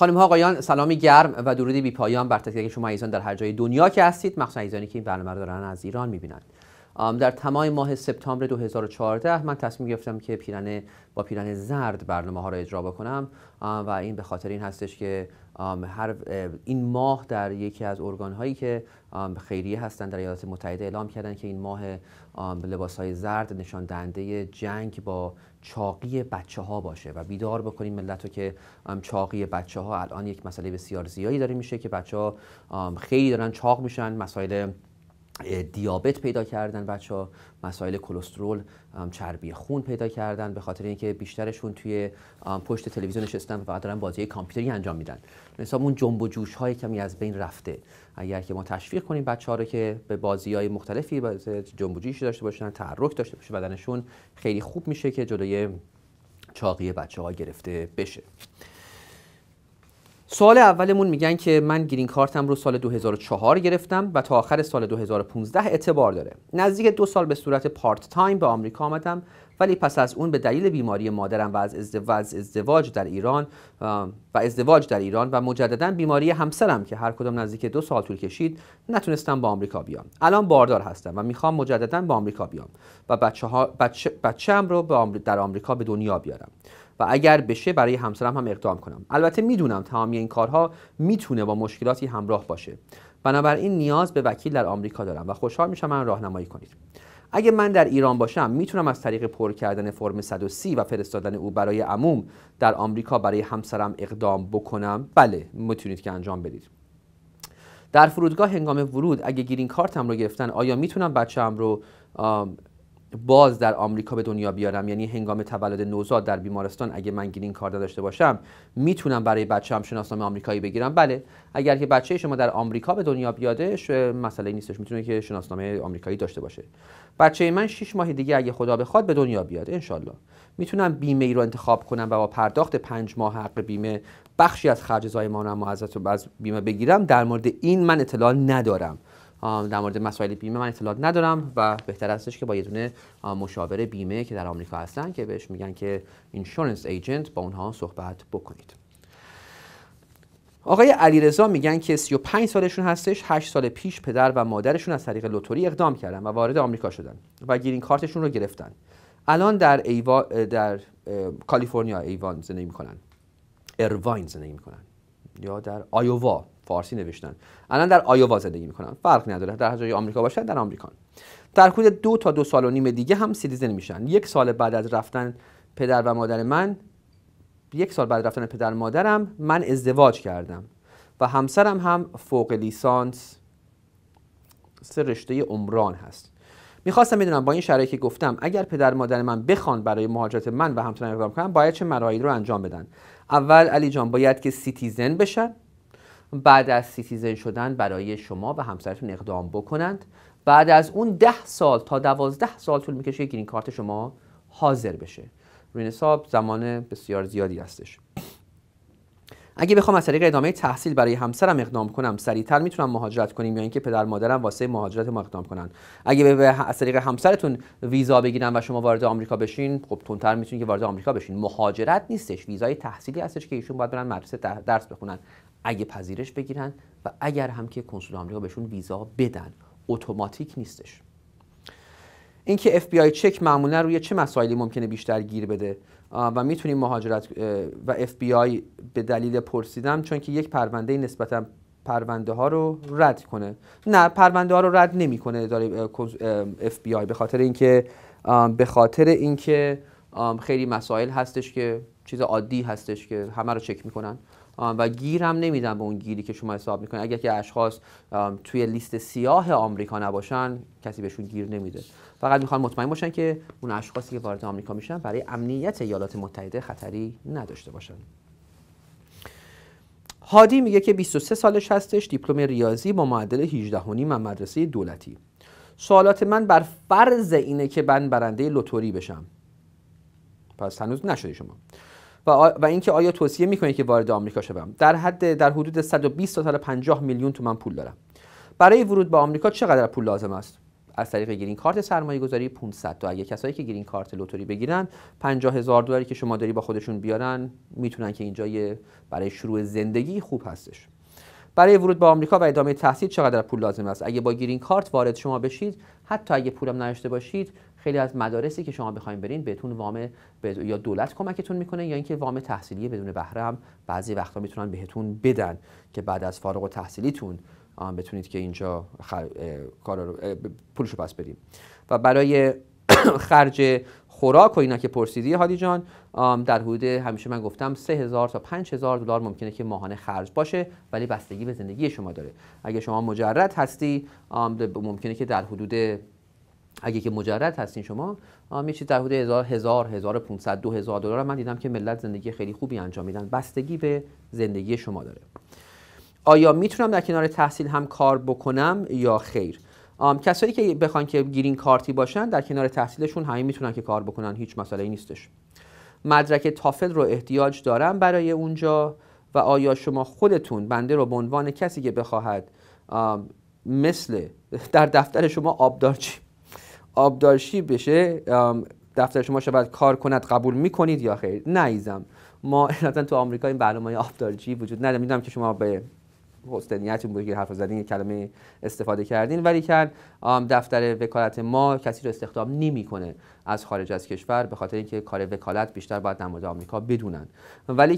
خانم ها آقایان سلامی گرم و درودی بی پایان بر تک شما ایزان در هر جای دنیا که هستید مخصوصا عزیزانی که این برنامه رو دارن از ایران میبینند در تمام ماه سپتامبر 2014 من تصمیم گرفتم که پیرنه با پیرن زرد برنامه ها را اجرا بکنم و این به خاطر این هستش که هر این ماه در یکی از ارگان هایی که خیریه هستند در ایالات متحده اعلام کردن که این ماه لباس های زرد نشان دهنده جنگ با چاقی بچه ها باشه و بیدار بکنیم ملت رو که چاقی بچه ها الان یک مسئله بسیار زیادی داره میشه که بچه ها خیلی دارن چاق میشن مسائل دیابت پیدا کردن بچه ها مسائل کلسترول چربی خون پیدا کردن به خاطر اینکه بیشترشون توی پشت تلویزیون نشستن و فقط دارن بازی کامپیوتری انجام میدن حساب اون جنب و جوش های کمی از بین رفته اگر که ما تشویق کنیم بچه ها رو که به بازی های مختلفی جنب و جوش داشته باشن تحرک داشته باشه بدنشون خیلی خوب میشه که جلوی چاقی بچه ها گرفته بشه سوال اولمون میگن که من گرین کارتم رو سال 2004 گرفتم و تا آخر سال 2015 اعتبار داره. نزدیک دو سال به صورت پارت تایم به آمریکا آمدم ولی پس از اون به دلیل بیماری مادرم و از ازدواج در ایران و ازدواج در ایران و مجددا بیماری همسرم که هر کدام نزدیک دو سال طول کشید نتونستم به آمریکا بیام. الان باردار هستم و میخوام مجددا به آمریکا بیام و بچه, هم رو در آمریکا به دنیا بیارم. و اگر بشه برای همسرم هم اقدام کنم البته میدونم تمامی این کارها میتونه با مشکلاتی همراه باشه بنابراین نیاز به وکیل در آمریکا دارم و خوشحال میشم من راهنمایی کنید اگه من در ایران باشم میتونم از طریق پر کردن فرم 130 و فرستادن او برای عموم در آمریکا برای همسرم اقدام بکنم بله میتونید که انجام بدید در فرودگاه هنگام ورود اگه گیرین کارتم رو گرفتن آیا میتونم بچه‌ام رو باز در آمریکا به دنیا بیارم یعنی هنگام تولد نوزاد در بیمارستان اگه من گرین کارت داشته باشم میتونم برای بچه هم شناسنامه آمریکایی بگیرم بله اگر که بچه شما در آمریکا به دنیا بیادش مسئله نیستش میتونه که شناسنامه آمریکایی داشته باشه بچه من 6 ماه دیگه اگه خدا بخواد به دنیا بیاد انشالله میتونم بیمه ای رو انتخاب کنم و با پرداخت 5 ماه حق بیمه بخشی از خرج زایمانم و از بیمه بگیرم در مورد این من اطلاع ندارم در مورد مسائل بیمه من اطلاعات ندارم و بهتر هستش که با یه دونه مشاور بیمه که در آمریکا هستن که بهش میگن که اینشورنس ایجنت با اونها صحبت بکنید آقای علیرضا میگن که 35 سالشون هستش 8 سال پیش پدر و مادرشون از طریق لوتوری اقدام کردن و وارد آمریکا شدن و گیرین کارتشون رو گرفتن الان در ایوا در کالیفرنیا ایوان زندگی میکنن ارواین زندگی میکنن یا در آیووا فارسی نوشتن الان در آیووا زندگی میکنن فرق نداره در جای آمریکا باشن در آمریکا در حدود دو تا دو سال و نیم دیگه هم سیتیزن میشن یک سال بعد از رفتن پدر و مادر من یک سال بعد رفتن پدر مادرم من ازدواج کردم و همسرم هم فوق لیسانس سه رشته عمران هست میخواستم بدونم با این شرایطی که گفتم اگر پدر مادر من بخوان برای مهاجرت من و همسرم اقدام کنن باید چه مراحل رو انجام بدن اول علی جان باید که سیتیزن بشن بعد از سیتیزن شدن برای شما و همسرتون اقدام بکنند بعد از اون ده سال تا دوازده سال طول میکشه که گرین کارت شما حاضر بشه روی زمان بسیار زیادی هستش اگه بخوام از طریق ادامه تحصیل برای همسرم اقدام کنم سریعتر میتونم مهاجرت کنیم یا اینکه پدر مادرم واسه مهاجرت ما اقدام کنن اگه به از طریق همسرتون ویزا بگیرن و شما وارد آمریکا بشین خب تونتر میتونید که وارد آمریکا بشین مهاجرت نیستش ویزای تحصیلی هستش که ایشون باید برن مدرسه درس بخونن اگه پذیرش بگیرن و اگر هم که کنسول آمریکا بهشون ویزا بدن اتوماتیک نیستش اینکه اف بی آی چک معمولا روی چه مسائلی ممکنه بیشتر گیر بده و میتونیم مهاجرت و اف بی آی به دلیل پرسیدم چون که یک پرونده نسبتا پرونده ها رو رد کنه نه پرونده ها رو رد نمیکنه داره اف بی آی به خاطر اینکه به خاطر اینکه خیلی مسائل هستش که چیز عادی هستش که همه رو چک میکنن و گیر هم نمیدن به اون گیری که شما حساب میکنید اگر که اشخاص توی لیست سیاه آمریکا نباشن کسی بهشون گیر نمیده فقط میخوان مطمئن باشن که اون اشخاصی که وارد آمریکا میشن برای امنیت ایالات متحده خطری نداشته باشن هادی میگه که 23 سالش هستش دیپلم ریاضی با معدل 18 و مدرسه دولتی سوالات من بر فرض اینه که من برنده لوتوری بشم پس هنوز نشده شما و, و اینکه آیا توصیه میکنید که وارد آمریکا شوم در حد در حدود 120 تا 50 میلیون تومان پول دارم برای ورود به آمریکا چقدر پول لازم است از طریق گرین کارت سرمایه گذاری 500 تا اگه کسایی که گرین کارت لوتوری بگیرن 50 هزار دلاری که شما داری با خودشون بیارن میتونن که اینجا برای شروع زندگی خوب هستش برای ورود به آمریکا و ادامه تحصیل چقدر پول لازم است اگه با گرین کارت وارد شما بشید حتی اگه پولم نداشته باشید خیلی از مدارسی که شما بخواید برین بهتون وام یا دولت کمکتون میکنه یا اینکه وام تحصیلی بدون بهره هم بعضی وقتا میتونن بهتون بدن که بعد از فارغ و تحصیلیتون بتونید که اینجا کار رو... پولش پس بریم و برای خرج خوراک و اینا که پرسیدی هادی جان در حدود همیشه من گفتم 3000 تا 5000 دلار ممکنه که ماهانه خرج باشه ولی بستگی به زندگی شما داره اگه شما مجرد هستی ممکنه که در حدود اگه که مجرد هستین شما یه در حدود 1000 1000 1500 2000 دلار من دیدم که ملت زندگی خیلی خوبی انجام میدن بستگی به زندگی شما داره آیا میتونم در کنار تحصیل هم کار بکنم یا خیر کسایی که بخوان که گرین کارتی باشن در کنار تحصیلشون همین میتونن که کار بکنن هیچ مسئله نیستش مدرک تافل رو احتیاج دارم برای اونجا و آیا شما خودتون بنده رو به عنوان کسی که بخواهد مثل در دفتر شما آبدارچی آبدارشی بشه دفتر شما شاید کار کند قبول میکنید یا خیر نه ایزم ما تو آمریکا این برنامه آبدارچی وجود نداره میدونم که شما به حسنیتون بود که حرف زدین کلمه استفاده کردین ولی که دفتر وکالت ما کسی رو استخدام نمیکنه از خارج از کشور به خاطر اینکه کار وکالت بیشتر باید نماد آمریکا بدونن ولی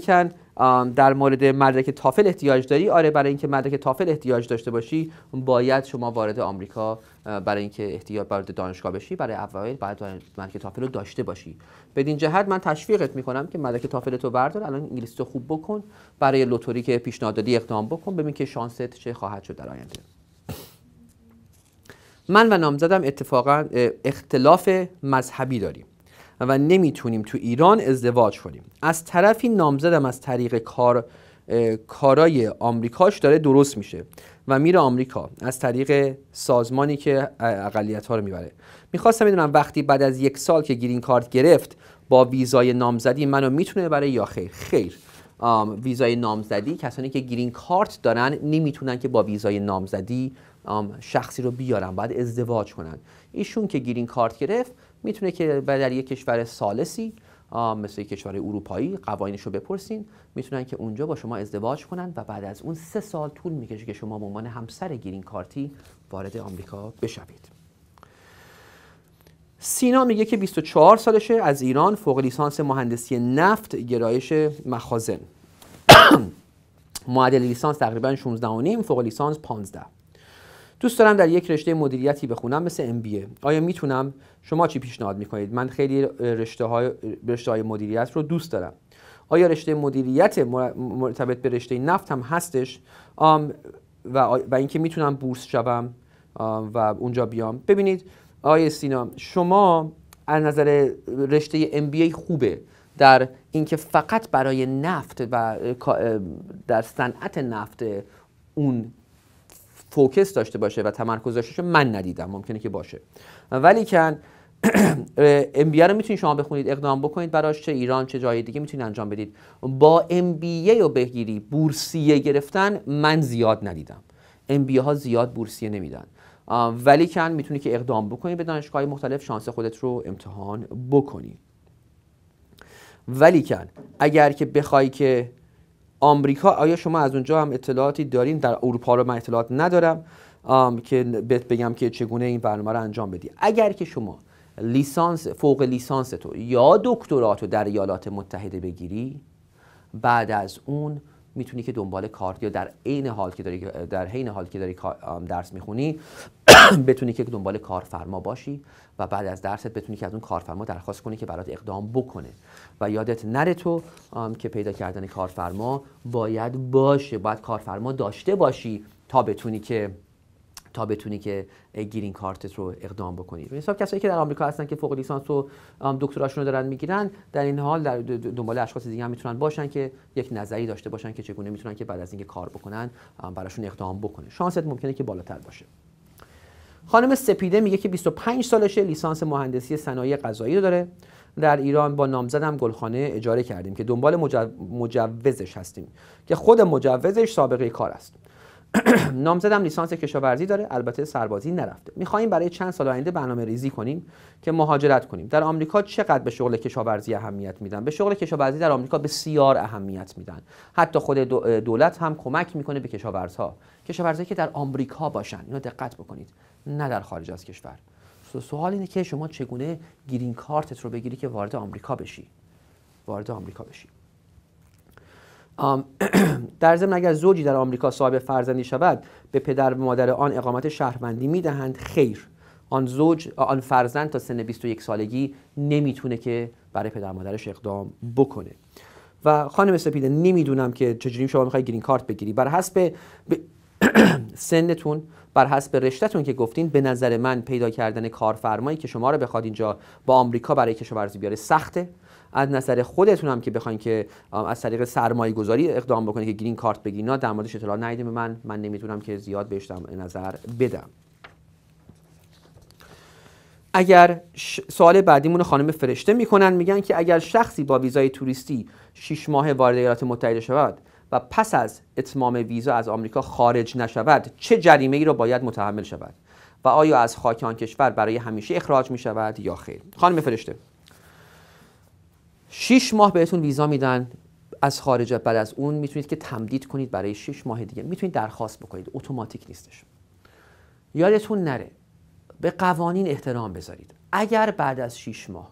در مورد مدرک تافل احتیاج داری آره برای اینکه مدرک تافل احتیاج داشته باشی باید شما وارد آمریکا برای اینکه احتیاط برای دانشگاه بشی برای اوایل باید مدرک تافل رو داشته باشی بدین جهت من تشویقت میکنم که مدرک تافل تو بردار الان انگلیسی تو خوب بکن برای لوتوری که پیشنهاد دادی اقدام بکن ببین که شانست چه خواهد شد در آینده من و نامزدم اتفاقا اختلاف مذهبی داریم و نمیتونیم تو ایران ازدواج کنیم از طرفی نامزدم از طریق کار کارای آمریکاش داره درست میشه و میره آمریکا از طریق سازمانی که اقلیت ها رو میبره میخواستم بدونم وقتی بعد از یک سال که گرین کارت گرفت با ویزای نامزدی منو میتونه برای یا خیر خیر ویزای نامزدی کسانی که گرین کارت دارن نمیتونن که با ویزای نامزدی شخصی رو بیارن بعد ازدواج کنن ایشون که گرین کارت گرفت میتونه که در یک کشور سالسی مثل کشور اروپایی قوانینش رو بپرسین میتونن که اونجا با شما ازدواج کنن و بعد از اون سه سال طول میکشه که شما به عنوان همسر گرین کارتی وارد آمریکا بشوید سینا میگه که 24 سالشه از ایران فوق لیسانس مهندسی نفت گرایش مخازن معدل لیسانس تقریبا 16 فوق لیسانس 15 دوست دارم در یک رشته مدیریتی بخونم مثل MBA آیا میتونم شما چی پیشنهاد میکنید من خیلی رشته های, رشته های مدیریت رو دوست دارم آیا رشته مدیریت مرتبط به رشته نفت هم هستش و, و اینکه میتونم بورس شوم و اونجا بیام ببینید آیا سینا شما از نظر رشته MBA خوبه در اینکه فقط برای نفت و در صنعت نفت اون فوکس داشته باشه و تمرکز داشته باشه من ندیدم ممکنه که باشه ولی کن ام بی رو میتونید شما بخونید اقدام بکنید براش چه ایران چه جای دیگه میتونید انجام بدید با ام بی رو بگیری بورسیه گرفتن من زیاد ندیدم ام ها زیاد بورسیه نمیدن ولی کن میتونی که اقدام بکنی به دانشگاه مختلف شانس خودت رو امتحان بکنی ولی کن اگر که بخوای که آمریکا آیا شما از اونجا هم اطلاعاتی دارین در اروپا رو من اطلاعات ندارم که بهت بگم که چگونه این برنامه رو انجام بدی اگر که شما لیسانس فوق لیسانس تو یا دکترا رو در ایالات متحده بگیری بعد از اون میتونی که دنبال کارت یا در عین حال که داری در حین حال که داری درس میخونی بتونی که دنبال کارفرما باشی و بعد از درست بتونی که از اون کارفرما درخواست کنی که برات اقدام بکنه و یادت نره تو که پیدا کردن کارفرما باید باشه باید کارفرما داشته باشی تا بتونی که تا بتونی که گیرین کارتت رو اقدام بکنی به حساب کسایی که در آمریکا هستن که فوق لیسانس و دکتراشون رو دارن میگیرن در این حال در دنبال اشخاص دیگه هم میتونن باشن که یک نظری داشته باشن که چگونه میتونن که بعد از اینکه کار بکنن براشون اقدام بکنه شانست ممکنه که بالاتر باشه خانم سپیده میگه که 25 سالشه لیسانس مهندسی صنایع غذایی رو داره در ایران با نامزدم گلخانه اجاره کردیم که دنبال مجوزش هستیم که خود مجوزش سابقه کار است نامزدم لیسانس کشاورزی داره البته سربازی نرفته میخواهیم برای چند سال آینده برنامه ریزی کنیم که مهاجرت کنیم در آمریکا چقدر به شغل کشاورزی اهمیت میدن به شغل کشاورزی در آمریکا بسیار اهمیت میدن حتی خود دولت هم کمک میکنه به کشاورزها کشاورزی که در آمریکا باشن اینو دقت بکنید نه در خارج از کشور سوال اینه که شما چگونه گرین کارتت رو بگیری که وارد آمریکا بشی وارد آمریکا بشی در ضمن اگر زوجی در آمریکا صاحب فرزندی شود به پدر و مادر آن اقامت شهروندی میدهند خیر آن زوج آن فرزند تا سن 21 سالگی نمیتونه که برای پدر مادرش اقدام بکنه و خانم سپیده نمیدونم که چجوری شما میخواید گرین کارت بگیری بر حسب ب... سنتون بر حسب رشتهتون که گفتین به نظر من پیدا کردن کارفرمایی که شما رو بخواد اینجا با آمریکا برای کشاورزی بیاره سخته از نظر خودتون هم که بخواین که از طریق سرمایه گذاری اقدام بکنید که گرین کارت بگینا در موردش اطلاع ندید من من نمیتونم که زیاد بهش نظر بدم اگر ش... سوال بعدیمون خانم فرشته میکنن میگن که اگر شخصی با ویزای توریستی 6 ماه وارد ایالات متحده شود و پس از اتمام ویزا از آمریکا خارج نشود چه جریمه ای را باید متحمل شود و آیا از خاک آن کشور برای همیشه اخراج می شود یا خیر خانم فرشته 6 ماه بهتون ویزا میدن از خارج بعد از اون میتونید که تمدید کنید برای 6 ماه دیگه میتونید درخواست بکنید اتوماتیک نیستش یادتون نره به قوانین احترام بذارید اگر بعد از 6 ماه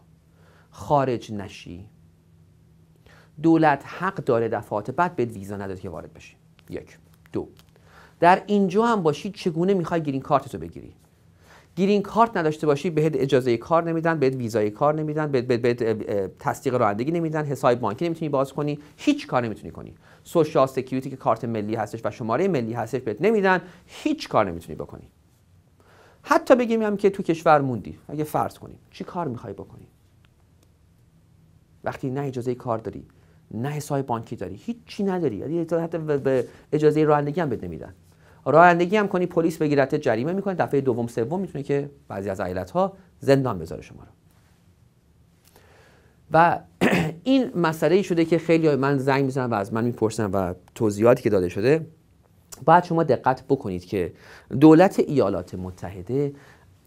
خارج نشی دولت حق داره دفعات بعد به ویزا نداد که وارد بشی یک دو در اینجا هم باشید چگونه میخوای گرین کارتتو بگیری گرین کارت نداشته باشی بهت اجازه کار نمیدن بهت ویزای کار نمیدن بهت, تصدیق رانندگی نمیدن حساب بانکی نمیتونی باز کنی هیچ کار نمیتونی کنی سوشال سکیوریتی که کارت ملی هستش و شماره ملی هستش بهت نمیدن هیچ کار نمیتونی بکنی حتی بگیم هم که تو کشور موندی اگه فرض کنیم چی کار میخوای بکنی وقتی نه اجازه کار داری نه حساب بانکی داری هیچی چی نداری یعنی حتی به اجازه رانندگی هم بهت نمیدن رانندگی هم کنی پلیس بگیرت جریمه میکنه دفعه دوم سوم میتونه که بعضی از ایالت ها زندان بذاره شما رو و این مسئله شده که خیلی من زنگ میزنم و از من میپرسن و توضیحاتی که داده شده بعد شما دقت بکنید که دولت ایالات متحده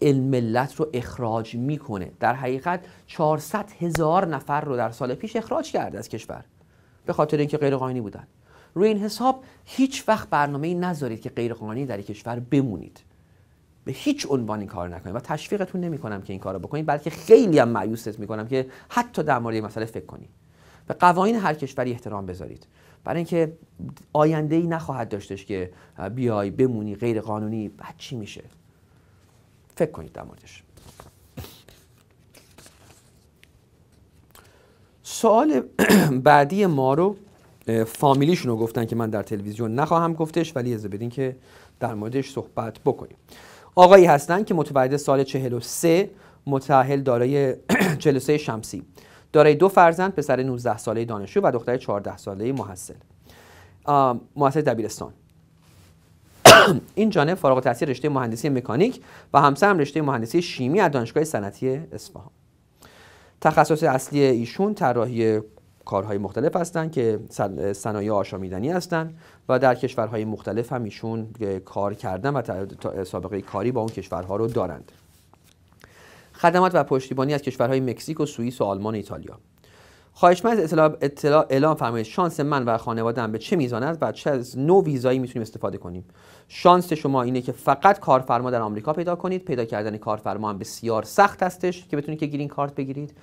ملت رو اخراج میکنه در حقیقت 400 هزار نفر رو در سال پیش اخراج کرده از کشور به خاطر اینکه غیر قانونی بودن روی این حساب هیچ وقت برنامه ای نذارید که قانونی در کشور بمونید به هیچ عنوان این کار نکنید و تشویقتون نمیکنم که این کارو بکنید بلکه خیلی هم مایوست کنم که حتی در مورد مسئله فکر کنید به قوانین هر کشوری احترام بذارید برای اینکه آینده ای نخواهد داشتش که بیای بمونی غیر قانونی بعد چی میشه فکر کنید در موردش سوال بعدی ما رو فامیلیشون رو گفتن که من در تلویزیون نخواهم گفتش ولی از بدین که در موردش صحبت بکنیم آقایی هستن که متولد سال 43 متأهل دارای جلسه شمسی دارای دو فرزند پسر 19 ساله دانشجو و دختر 14 ساله محصل مؤسسه دبیرستان این جانب فارغ التحصیل رشته مهندسی مکانیک و همسرم رشته مهندسی شیمی از دانشگاه صنعتی اصفهان تخصص اصلی ایشون طراحی کارهای مختلف هستند که صنایع آشامیدنی هستند و در کشورهای مختلف هم ایشون کار کردن و سابقه کاری با اون کشورها رو دارند خدمات و پشتیبانی از کشورهای مکزیک و سوئیس و آلمان و ایتالیا از اطلاع, اطلاع اعلام فرمایید شانس من و خانواده‌ام به چه میزان است و چه از نو ویزایی میتونیم استفاده کنیم شانس شما اینه که فقط کارفرما در آمریکا پیدا کنید پیدا کردن کارفرما هم بسیار سخت هستش که بتونید که گرین کارت بگیرید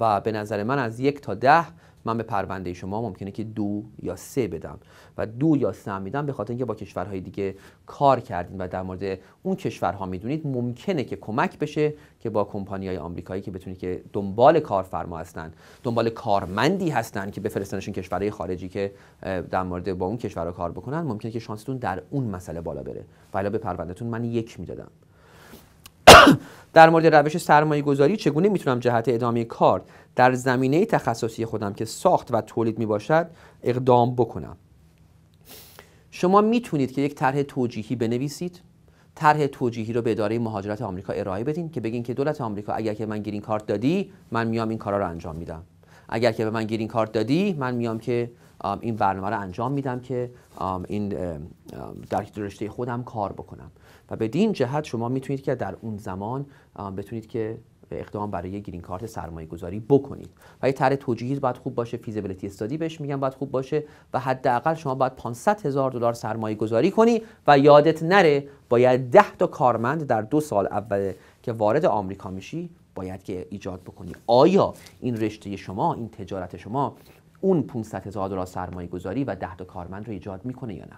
و به نظر من از یک تا ده من به پرونده شما ممکنه که دو یا سه بدم و دو یا سه میدم به خاطر اینکه با کشورهای دیگه کار کردین و در مورد اون کشورها میدونید ممکنه که کمک بشه که با های آمریکایی که بتونید که دنبال کارفرما هستن دنبال کارمندی هستن که بفرستنشون کشورهای خارجی که در مورد با اون کشورها کار بکنن ممکنه که شانستون در اون مسئله بالا بره ولی به پروندهتون من یک میدادم در مورد روش سرمایه گذاری چگونه میتونم جهت ادامه کار در زمینه تخصصی خودم که ساخت و تولید میباشد اقدام بکنم شما میتونید که یک طرح توجیهی بنویسید طرح توجیهی رو به اداره مهاجرت آمریکا ارائه بدین که بگین که دولت آمریکا اگر که من گرین کارت دادی من میام این کارا رو انجام میدم اگر که به من گرین کارت دادی من میام که این برنامه رو انجام میدم که این در رشته خودم کار بکنم و به دین جهت شما میتونید که در اون زمان بتونید که اقدام برای گرین کارت سرمایه گذاری بکنید و یه طرح توجیهی باید خوب باشه فیزیبلیتی استادی بهش میگم باید خوب باشه و حداقل شما باید 500 هزار دلار سرمایه گذاری کنی و یادت نره باید 10 تا کارمند در دو سال اول که وارد آمریکا میشی باید که ایجاد بکنی آیا این رشته شما این تجارت شما اون 500 هزار دلار سرمایه گذاری و 10 تا کارمند رو ایجاد میکنه یا نه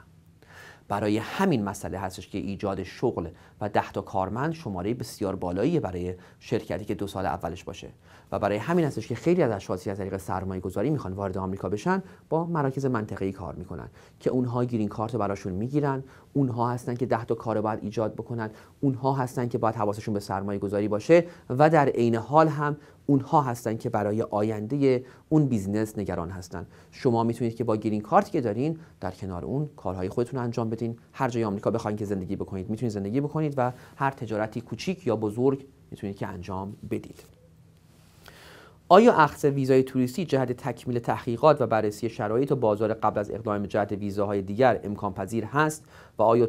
برای همین مسئله هستش که ایجاد شغل و 10 تا کارمند شماره بسیار بالایی برای شرکتی که دو سال اولش باشه و برای همین هستش که خیلی از اشخاصی از طریق سرمایه گذاری میخوان وارد آمریکا بشن با مراکز منطقه‌ای کار میکنن که اونها گیرین کارت براشون میگیرن اونها هستن که 10 تا کار باید ایجاد بکنن اونها هستن که باید حواسشون به سرمایه گذاری باشه و در عین حال هم اونها هستن که برای آینده اون بیزینس نگران هستن شما میتونید که با گرین کارتی که دارین در کنار اون کارهای خودتون انجام بدین هر جای آمریکا بخواین که زندگی بکنید میتونید زندگی بکنید و هر تجارتی کوچیک یا بزرگ میتونید که انجام بدید آیا اخذ ویزای توریستی جهت تکمیل تحقیقات و بررسی شرایط و بازار قبل از اقدام جهت ویزاهای دیگر امکان پذیر هست و آیا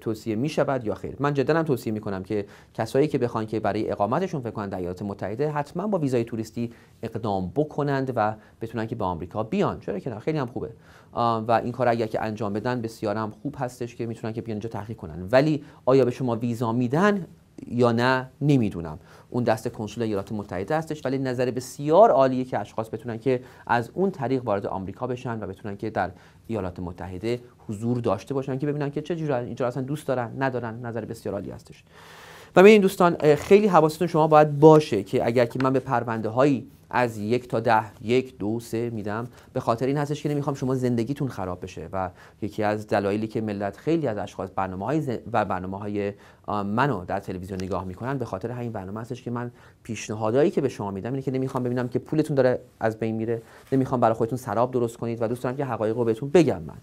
توصیه می شود یا خیر من جدا هم توصیه می کنم که کسایی که بخوان که برای اقامتشون فکر کنند در ایالات متحده حتما با ویزای توریستی اقدام بکنند و بتونن که به آمریکا بیان چرا که خیلی هم خوبه و این کار اگر که انجام بدن بسیار هم خوب هستش که میتونن که بیان اینجا تحقیق کنن ولی آیا به شما ویزا میدن یا نه نمیدونم اون دست کنسول ایالات متحده هستش ولی نظر بسیار عالیه که اشخاص بتونن که از اون طریق وارد آمریکا بشن و بتونن که در ایالات متحده حضور داشته باشن که ببینن که چه جوری اینجا اصلا دوست دارن ندارن نظر بسیار عالی هستش و این دوستان خیلی حواستون شما باید باشه که اگر که من به پرونده هایی از یک تا ده یک دو سه میدم به خاطر این هستش که نمیخوام شما زندگیتون خراب بشه و یکی از دلایلی که ملت خیلی از اشخاص برنامه های و برنامه های منو در تلویزیون نگاه میکنن به خاطر همین برنامه هستش که من پیشنهادایی که به شما میدم اینه که نمیخوام ببینم که پولتون داره از بین میره نمیخوام برای خودتون سراب درست کنید و دوست دارم که حقایق رو بهتون بگم من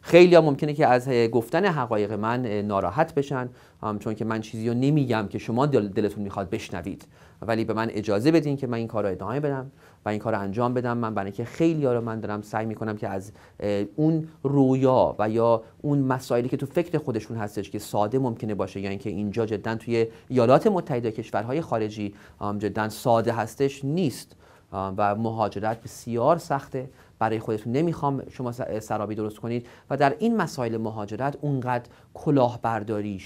خیلی ها ممکنه که از گفتن حقایق من ناراحت بشن چون که من چیزی رو نمیگم که شما دل دلتون میخواد بشنوید ولی به من اجازه بدین که من این کار رو ادامه بدم و این کار رو انجام بدم من برای اینکه خیلی ها رو من دارم سعی میکنم که از اون رویا و یا اون مسائلی که تو فکر خودشون هستش که ساده ممکنه باشه یا اینکه اینجا جدا توی ایالات متحده کشورهای خارجی جدا ساده هستش نیست و مهاجرت بسیار سخته برای خودتون نمیخوام شما سرابی درست کنید و در این مسائل مهاجرت اونقدر کلاهبرداری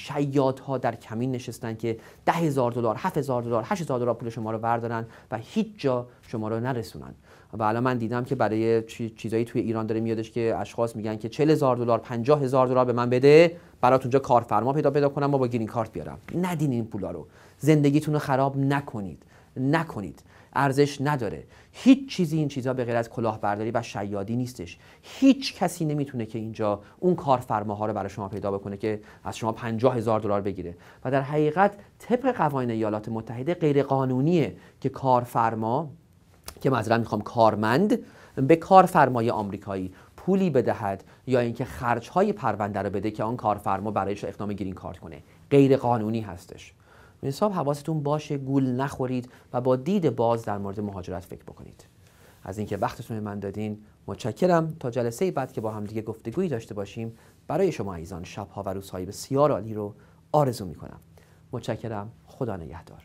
ها در کمین نشستن که ده هزار دلار هفت هزار دلار هشت هزار دلار پول شما رو بردارن و هیچ جا شما رو نرسونن و الان من دیدم که برای چیزایی توی ایران داره میادش که اشخاص میگن که 40 هزار دلار 50 هزار دلار به من بده برات اونجا کارفرما پیدا پیدا کنم و با گرین کارت بیارم ندین این پولا رو زندگیتون رو خراب نکنید نکنید ارزش نداره هیچ چیزی این چیزها به غیر از کلاهبرداری و شیادی نیستش هیچ کسی نمیتونه که اینجا اون کارفرماها رو برای شما پیدا بکنه که از شما 50 هزار دلار بگیره و در حقیقت طبق قوانین ایالات متحده غیر قانونیه که کارفرما که مثلا میخوام کارمند به کارفرمای آمریکایی پولی بدهد یا اینکه خرج های پرونده رو بده که آن کارفرما برایش اقدام گرین کارت کنه غیر قانونی هستش حساب حواستون باشه گول نخورید و با دید باز در مورد مهاجرت فکر بکنید از اینکه وقتتون من دادین متشکرم تا جلسه بعد که با هم دیگه گفتگویی داشته باشیم برای شما ایزان شبها و روزهای بسیار عالی رو آرزو میکنم متشکرم خدا نگهدار